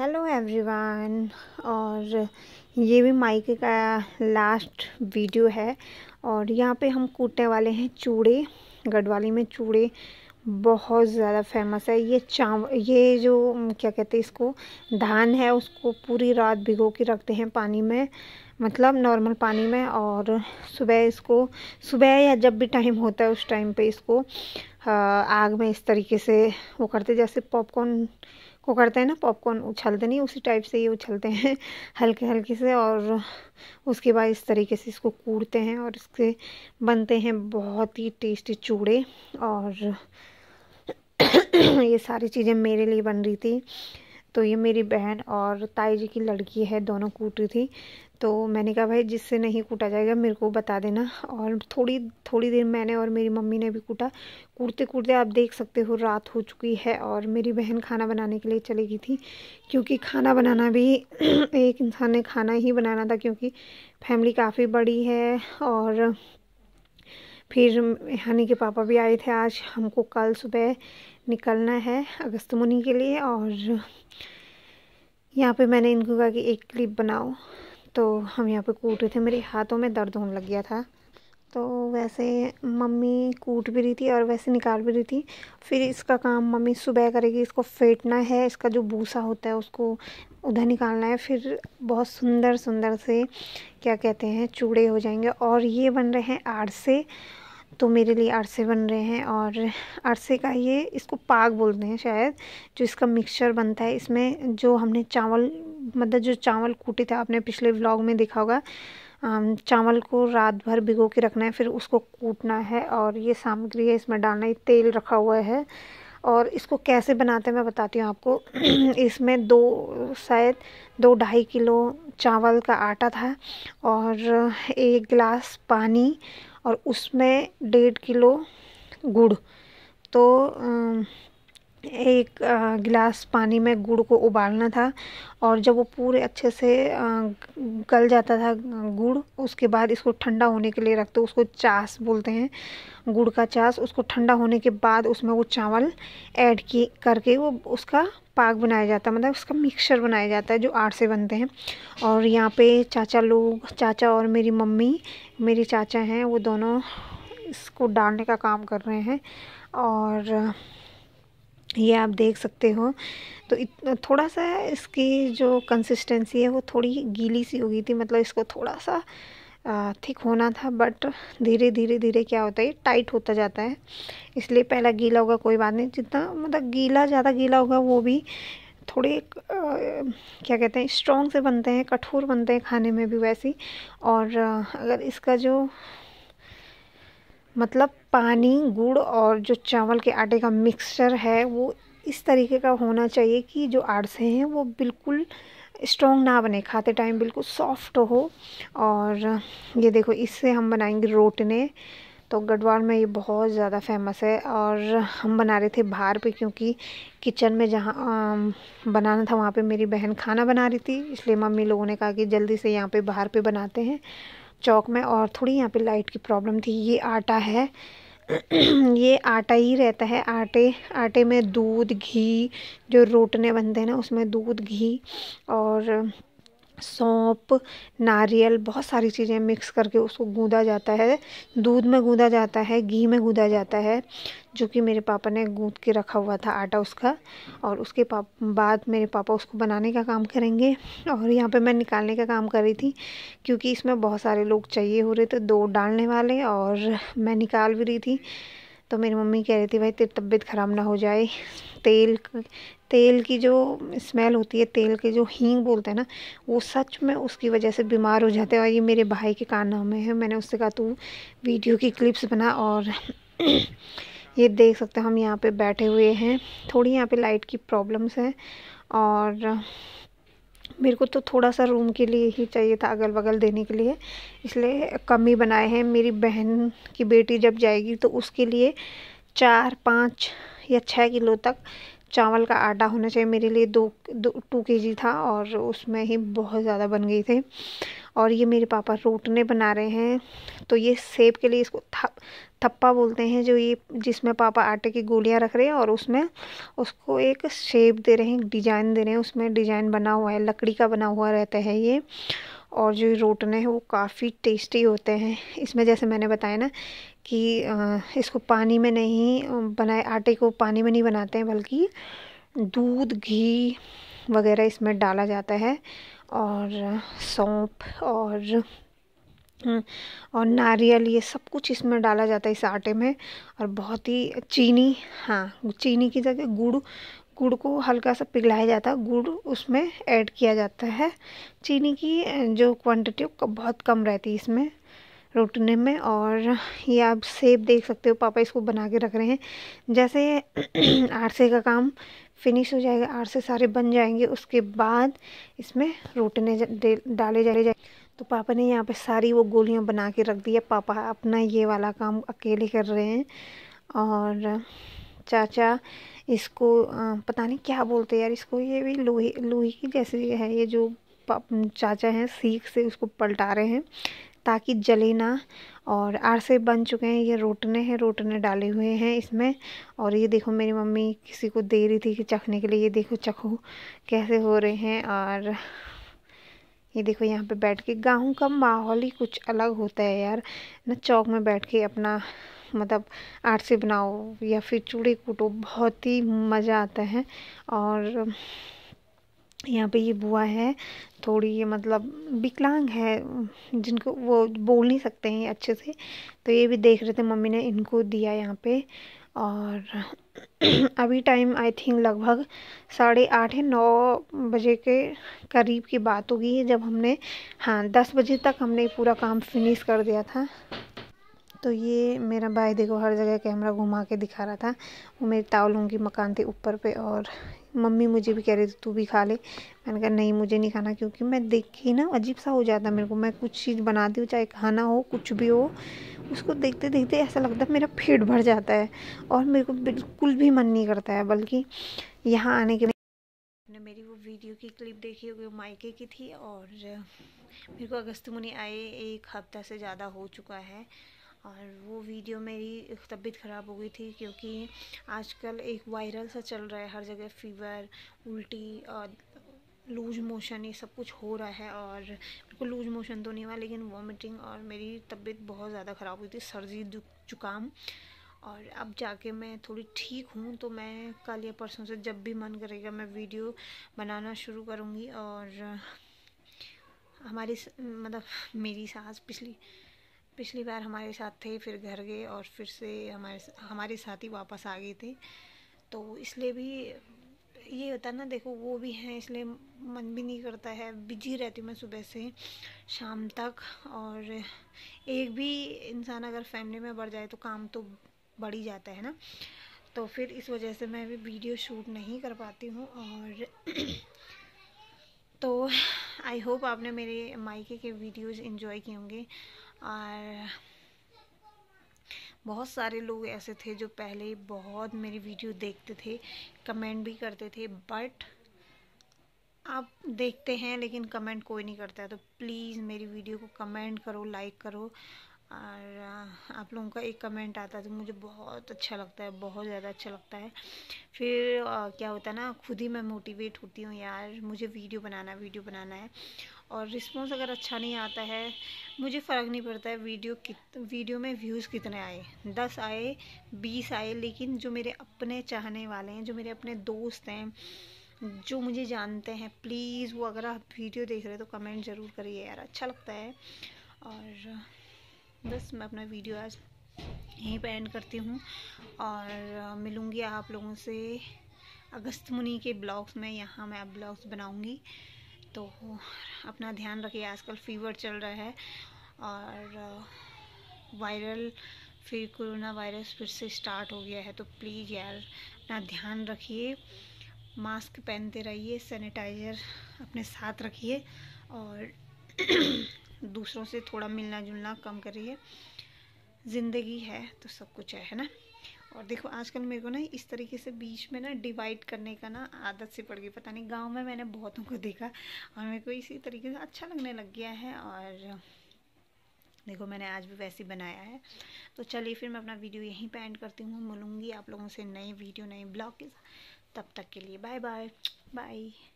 hello everyone और ये भी माइक का लास्ट वीडियो है और यहाँ पे हम कूटने वाले हैं चूड़े गढ़वाली में चूड़े बहुत ज़्यादा फेमस है ये चाव ये जो क्या कहते हैं इसको धान है उसको पूरी रात भिगो के रखते हैं पानी में मतलब नॉर्मल पानी में और सुबह इसको सुबह या जब भी टाइम होता है उस टाइम पे इसको आग में इस तरीके से वो करते जैसे पॉपकॉर्न वो करते हैं ना पॉपकॉर्न उछलते नहीं उसी टाइप से ये उछलते हैं हल्के हल्के से और उसके बाद इस तरीके से इसको कूटते हैं और इसके बनते हैं बहुत ही टेस्टी चूड़े और ये सारी चीज़ें मेरे लिए बन रही थी तो ये मेरी बहन और ताई जी की लड़की है दोनों कूट रही थी तो मैंने कहा भाई जिससे नहीं कूटा जाएगा मेरे को बता देना और थोड़ी थोड़ी देर मैंने और मेरी मम्मी ने भी कूटा कूटते कूटते आप देख सकते हो रात हो चुकी है और मेरी बहन खाना बनाने के लिए चली गई थी क्योंकि खाना बनाना भी एक इंसान ने खाना ही बनाना था क्योंकि फैमिली काफ़ी बड़ी है और फिर हनी के पापा भी आए थे आज हमको कल सुबह निकलना है अगस्त मुनि के लिए और यहाँ पे मैंने इनको कहा कि एक क्लिप बनाओ तो हम यहाँ पे कूट रहे थे मेरे हाथों में दर्द होने लग गया था तो वैसे मम्मी कूट भी रही थी और वैसे निकाल भी रही थी फिर इसका काम मम्मी सुबह करेगी इसको फेंटना है इसका जो भूसा होता है उसको उधर निकालना है फिर बहुत सुंदर सुंदर से क्या कहते हैं चूड़े हो जाएंगे और ये बन रहे हैं आड़ से तो मेरे लिए अरसे बन रहे हैं और अरसे का ये इसको पाग बोलते हैं शायद जो इसका मिक्सचर बनता है इसमें जो हमने चावल मतलब जो चावल कूटे थे आपने पिछले व्लॉग में देखा होगा चावल को रात भर भिगो के रखना है फिर उसको कूटना है और ये सामग्री है इसमें डालना है तेल रखा हुआ है और इसको कैसे बनाते हैं मैं बताती हूँ आपको इसमें दो शायद दो ढाई किलो चावल का आटा था और एक गिलास पानी और उसमें डेढ़ किलो गुड़ तो एक गिलास पानी में गुड़ को उबालना था और जब वो पूरे अच्छे से गल जाता था गुड़ उसके बाद इसको ठंडा होने के लिए रखते उसको चास बोलते हैं गुड़ का चास उसको ठंडा होने के बाद उसमें वो चावल ऐड की करके वो उसका पाक बनाया जाता है मतलब उसका मिक्सचर बनाया जाता है जो आठ से बनते हैं और यहाँ पे चाचा लोग चाचा और मेरी मम्मी मेरे चाचा हैं वो दोनों इसको डालने का काम कर रहे हैं और ये आप देख सकते हो तो थोड़ा सा इसकी जो कंसिस्टेंसी है वो थोड़ी गीली सी हो गई थी मतलब इसको थोड़ा सा थिक होना था बट धीरे धीरे धीरे क्या होता है टाइट होता जाता है इसलिए पहला गीला होगा कोई बात नहीं जितना मतलब गीला ज़्यादा गीला होगा वो भी थोड़े क्या कहते हैं स्ट्रॉन्ग से बनते हैं कठोर बनते हैं खाने में भी वैसी और अगर इसका जो मतलब पानी गुड़ और जो चावल के आटे का मिक्सचर है वो इस तरीके का होना चाहिए कि जो आड़से हैं वो बिल्कुल स्ट्रॉन्ग ना बने खाते टाइम बिल्कुल सॉफ्ट हो और ये देखो इससे हम बनाएंगे रोटने तो गढ़वाल में ये बहुत ज़्यादा फेमस है और हम बना रहे थे बाहर पे क्योंकि किचन में जहाँ बनाना था वहाँ पे मेरी बहन खाना बना रही थी इसलिए मम्मी लोगों ने कहा कि जल्दी से यहाँ पे बाहर पे बनाते हैं चौक में और थोड़ी यहाँ पे लाइट की प्रॉब्लम थी ये आटा है ये आटा ही रहता है आटे आटे में दूध घी जो रोटने बनते हैं ना उसमें दूध घी और सौंप नारियल बहुत सारी चीज़ें मिक्स करके उसको गूँधा जाता है दूध में गूँधा जाता है घी में गूँधा जाता है जो कि मेरे पापा ने गूँद के रखा हुआ था आटा उसका और उसके पाप बाद मेरे पापा उसको बनाने का काम करेंगे और यहाँ पे मैं निकालने का काम कर रही थी क्योंकि इसमें बहुत सारे लोग चाहिए हो रहे थे दो डालने वाले और मैं निकाल भी रही थी तो मेरी मम्मी कह रही थी भाई तेरी तबीयत ख़राब ना हो जाए तेल तेल की जो स्मेल होती है तेल के जो हींग बोलते हैं ना वो सच में उसकी वजह से बीमार हो जाते हैं और ये मेरे भाई के कारनामे हैं मैंने उससे कहा तू वीडियो की क्लिप्स बना और ये देख सकते हो हम यहाँ पे बैठे हुए हैं थोड़ी यहाँ पे लाइट की प्रॉब्लम्स हैं और मेरे को तो थोड़ा सा रूम के लिए ही चाहिए था अगल बगल देने के लिए इसलिए कम ही बनाए हैं मेरी बहन की बेटी जब जाएगी तो उसके लिए चार पाँच या छः किलो तक चावल का आटा होना चाहिए मेरे लिए दो दो टू के जी था और उसमें ही बहुत ज़्यादा बन गई थी और ये मेरे पापा रोटने बना रहे हैं तो ये सेब के लिए इसको थप थप्पा बोलते हैं जो ये जिसमें पापा आटे की गोलियां रख रहे हैं और उसमें उसको एक शेप दे रहे हैं डिजाइन दे रहे हैं उसमें डिजाइन बना हुआ है लकड़ी का बना हुआ रहता है ये और जो रोटने हैं वो काफ़ी टेस्टी होते हैं इसमें जैसे मैंने बताया ना कि इसको पानी में नहीं बनाए आटे को पानी में नहीं बनाते हैं बल्कि दूध घी वगैरह इसमें डाला जाता है और सौंप और हम्म, और नारियल ये सब कुछ इसमें डाला जाता है इस आटे में और बहुत ही चीनी हाँ चीनी की जगह गुड़ गुड़ को हल्का सा पिघलाया जाता है गुड़ उसमें ऐड किया जाता है चीनी की जो क्वांटिटी बहुत कम रहती है इसमें रोटने में और ये आप सेब देख सकते हो पापा इसको बना के रख रहे हैं जैसे आरसे का काम फिनिश हो जाएगा आर से सारे बन जाएंगे उसके बाद इसमें रोटने डाले जाए जाए तो पापा ने यहाँ पे सारी वो गोलियाँ बना के रख दी है पापा अपना ये वाला काम अकेले कर रहे हैं और चाचा इसको पता नहीं क्या बोलते यार इसको ये भी लोहे लोहे की जैसे है ये जो चाचा हैं सीख से उसको पलटा रहे हैं ताकि जले ना और आर से बन चुके हैं ये रोटने हैं रोटने डाले हुए हैं इसमें और ये देखो मेरी मम्मी किसी को दे रही थी कि चखने के लिए ये देखो चखो कैसे हो रहे हैं और ये देखो यहाँ पे बैठ के गाँव का माहौल ही कुछ अलग होता है यार ना चौक में बैठ के अपना मतलब आरसे से बनाओ या फिर चूड़े कूटो बहुत ही मज़ा आता है और यहाँ पे ये बुआ है थोड़ी ये मतलब विकलांग है जिनको वो बोल नहीं सकते हैं अच्छे से तो ये भी देख रहे थे मम्मी ने इनको दिया यहाँ पे और अभी टाइम आई थिंक लगभग साढ़े आठ या नौ बजे के करीब की बात होगी जब हमने हाँ दस बजे तक हमने पूरा काम फिनिश कर दिया था तो ये मेरा भाई देखो हर जगह कैमरा घुमा के दिखा रहा था वो मेरी तावलों की मकान थी ऊपर पे और मम्मी मुझे भी कह रही थी तू भी खा ले मैंने कहा नहीं मुझे नहीं खाना क्योंकि मैं देख के ना अजीब सा हो जाता मेरे को मैं कुछ चीज़ बनाती हूँ चाहे खाना हो कुछ भी हो उसको देखते देखते ऐसा लगता है मेरा पेट भर जाता है और मेरे को बिल्कुल भी मन नहीं करता है बल्कि यहाँ आने के लिए मेरी वो वीडियो की क्लिप देखी होगी मायके की थी और मेरे को अगस्त मुनि आए एक हफ्ता से ज़्यादा हो चुका है और वो वीडियो मेरी तबीयत ख़राब हो गई थी क्योंकि आजकल एक वायरल सा चल रहा है हर जगह फीवर उल्टी और लूज मोशन ये सब कुछ हो रहा है और बिल्कुल लूज मोशन तो नहीं हुआ लेकिन वॉमिटिंग और मेरी तबीयत बहुत ज़्यादा ख़राब हुई थी सर्दी जुकाम और अब जाके मैं थोड़ी ठीक हूँ तो मैं कल या परसों से जब भी मन करेगा मैं वीडियो बनाना शुरू करूँगी और हमारी मतलब मेरी सास पिछली पिछली बार हमारे साथ थे फिर घर गए और फिर से हमारे हमारे साथ ही वापस आ गए थे तो इसलिए भी ये होता है ना देखो वो भी हैं इसलिए मन भी नहीं करता है बिजी रहती हूँ मैं सुबह से शाम तक और एक भी इंसान अगर फैमिली में बढ़ जाए तो काम तो बढ़ ही जाता है ना तो फिर इस वजह से मैं भी वीडियो शूट नहीं कर पाती हूँ और तो आई होप आपने मेरे मायके के वीडियोज़ इन्जॉय किए होंगे और बहुत सारे लोग ऐसे थे जो पहले बहुत मेरी वीडियो देखते थे कमेंट भी करते थे बट आप देखते हैं लेकिन कमेंट कोई नहीं करता है तो प्लीज़ मेरी वीडियो को कमेंट करो लाइक करो और आप लोगों का एक कमेंट आता तो मुझे बहुत अच्छा लगता है बहुत ज़्यादा अच्छा लगता है फिर आ, क्या होता है ना खुद ही मैं मोटिवेट होती हूँ यार मुझे वीडियो बनाना वीडियो बनाना है और रिस्पॉन्स अगर अच्छा नहीं आता है मुझे फ़र्क नहीं पड़ता है वीडियो कित वीडियो में व्यूज़ कितने आए दस आए बीस आए लेकिन जो मेरे अपने चाहने वाले हैं जो मेरे अपने दोस्त हैं जो मुझे जानते हैं प्लीज़ वो अगर आप वीडियो देख रहे हो तो कमेंट ज़रूर करिए यार अच्छा लगता है और बस मैं अपना वीडियो आज यहीं पर एंड करती हूँ और मिलूँगी आप लोगों से अगस्त मुनि के ब्लॉग्स में यहाँ मैं अब ब्लॉग्स बनाऊँगी तो अपना ध्यान रखिए आजकल फीवर चल रहा है और वायरल फिर कोरोना वायरस फिर से स्टार्ट हो गया है तो प्लीज़ यार अपना ध्यान रखिए मास्क पहनते रहिए सैनिटाइज़र अपने साथ रखिए और दूसरों से थोड़ा मिलना जुलना कम करिए ज़िंदगी है तो सब कुछ है है ना और देखो आजकल मेरे को ना इस तरीके से बीच में ना डिवाइड करने का ना आदत से पड़ गई पता नहीं गांव में मैंने बहुतों को देखा और मेरे को इसी तरीके से अच्छा लगने लग गया है और देखो मैंने आज भी वैसे बनाया है तो चलिए फिर मैं अपना वीडियो यहीं पर एंड करती हूँ मिलूँगी आप लोगों से नए वीडियो नए ब्लॉग के साथ तब तक के लिए बाय बाय बाय